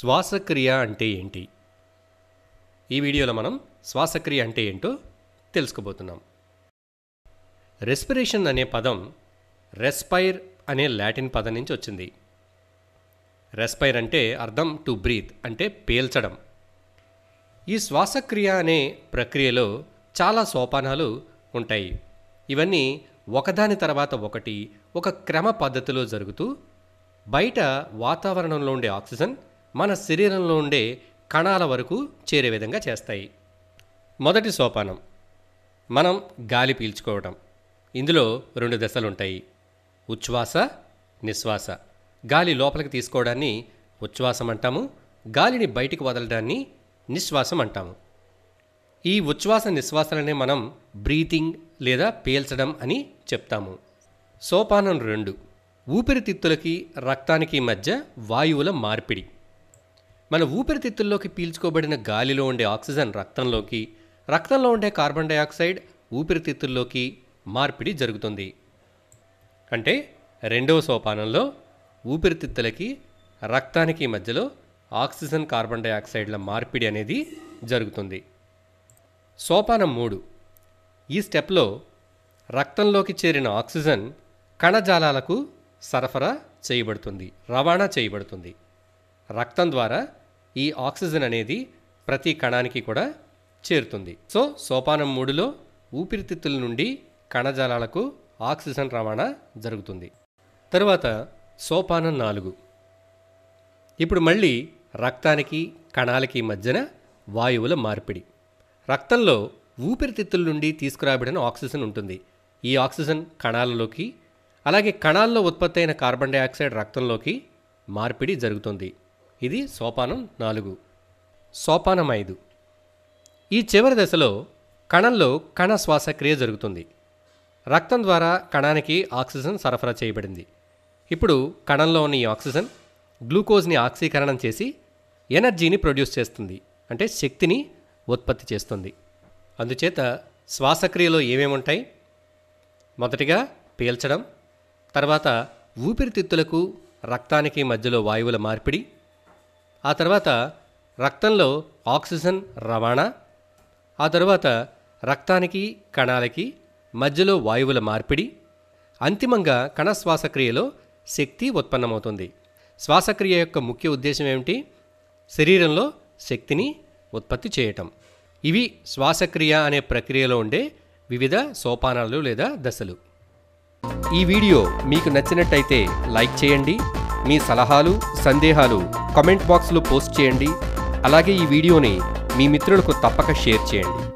శ్వాసక్రియ అంటే ఏంటి ఈ వీడియోలో మనం శ్వాసక్రియ అంటే ఏంటో తెలుసుకోబోతున్నాం రెస్పిరేషన్ అనే పదం రెస్పైర్ అనే లాటిన్ పదం నుంచి వచ్చింది రెస్పైర్ అంటే అర్థం టు బ్రీత్ అంటే పేల్చడం ఈ శ్వాసక్రియ అనే ప్రక్రియలో చాలా సోపానాలు ఉంటాయి ఇవన్నీ ఒకదాని తర్వాత ఒకటి ఒక క్రమ పద్ధతిలో జరుగుతూ బయట వాతావరణంలో ఉండే ఆక్సిజన్ మన శరీరంలో ఉండే కణాల వరకు చేరే విధంగా చేస్తాయి మొదటి సోపానం మనం గాలి పీల్చుకోవటం ఇందులో రెండు దశలుంటాయి ఉచ్ఛ్వాస నిశ్వాస గాలి లోపలికి తీసుకోవడాన్ని ఉచ్ఛ్వాసం అంటాము గాలిని బయటికి వదలడాన్ని నిశ్వాసం అంటాము ఈ ఉచ్ఛ్వాస నిశ్వాసాలనే మనం బ్రీతింగ్ లేదా పీల్చడం అని చెప్తాము సోపానం రెండు ఊపిరితిత్తులకి రక్తానికి మధ్య వాయువుల మార్పిడి మన ఊపిరితిత్తుల్లోకి పీల్చుకోబడిన గాలిలో ఉండే ఆక్సిజన్ రక్తంలోకి రక్తంలో ఉండే కార్బన్ డైఆక్సైడ్ ఊపిరితిత్తుల్లోకి మార్పిడి జరుగుతుంది అంటే రెండవ సోపానంలో ఊపిరితిత్తులకి రక్తానికి మధ్యలో ఆక్సిజన్ కార్బన్ డైఆక్సైడ్ల మార్పిడి అనేది జరుగుతుంది సోపానం మూడు ఈ స్టెప్లో రక్తంలోకి చేరిన ఆక్సిజన్ కణజాలాలకు సరఫరా చేయబడుతుంది రవాణా చేయబడుతుంది రక్తం ద్వారా ఈ ఆక్సిజన్ అనేది ప్రతి కణానికి కూడా చేరుతుంది సో సోపానం మూడులో ఊపిరితిత్తుల నుండి కణజాలాలకు ఆక్సిజన్ రవాణా జరుగుతుంది తరువాత సోపానం నాలుగు ఇప్పుడు మళ్ళీ రక్తానికి కణాలకి మధ్యన వాయువుల మార్పిడి రక్తంలో ఊపిరితిత్తుల నుండి తీసుకురాబడిన ఆక్సిజన్ ఉంటుంది ఈ ఆక్సిజన్ కణాలలోకి అలాగే కణాల్లో ఉత్పత్తి అయిన కార్బన్ డైఆక్సైడ్ రక్తంలోకి మార్పిడి జరుగుతుంది ఇది సోపానం నాలుగు సోపానం ఐదు ఈ చివరి దశలో కణంలో కణ శ్వాసక్రియ జరుగుతుంది రక్తం ద్వారా కణానికి ఆక్సిజన్ సరఫరా చేయబడింది ఇప్పుడు కణంలో ఉన్న ఈ ఆక్సిజన్ గ్లూకోజ్ని ఆక్సీకరణం చేసి ఎనర్జీని ప్రొడ్యూస్ చేస్తుంది అంటే శక్తిని ఉత్పత్తి చేస్తుంది అందుచేత శ్వాసక్రియలో ఏమేమి ఉంటాయి మొదటిగా పీల్చడం తర్వాత ఊపిరితిత్తులకు రక్తానికి మధ్యలో వాయువుల మార్పిడి ఆ తర్వాత రక్తంలో ఆక్సిజన్ రవాణా ఆ తర్వాత రక్తానికి కణాలకి మధ్యలో వాయువుల మార్పిడి అంతిమంగా కణ శ్వాసక్రియలో శక్తి ఉత్పన్నమవుతుంది శ్వాసక్రియ యొక్క ముఖ్య ఉద్దేశం ఏమిటి శరీరంలో శక్తిని ఉత్పత్తి చేయటం ఇవి శ్వాసక్రియ అనే ప్రక్రియలో ఉండే వివిధ సోపానాలు లేదా దశలు ఈ వీడియో మీకు నచ్చినట్టయితే లైక్ చేయండి మీ సలహాలు సందేహాలు కామెంట్ బాక్స్లో పోస్ట్ చేయండి అలాగే ఈ వీడియోని మీ మిత్రులకు తప్పక షేర్ చేయండి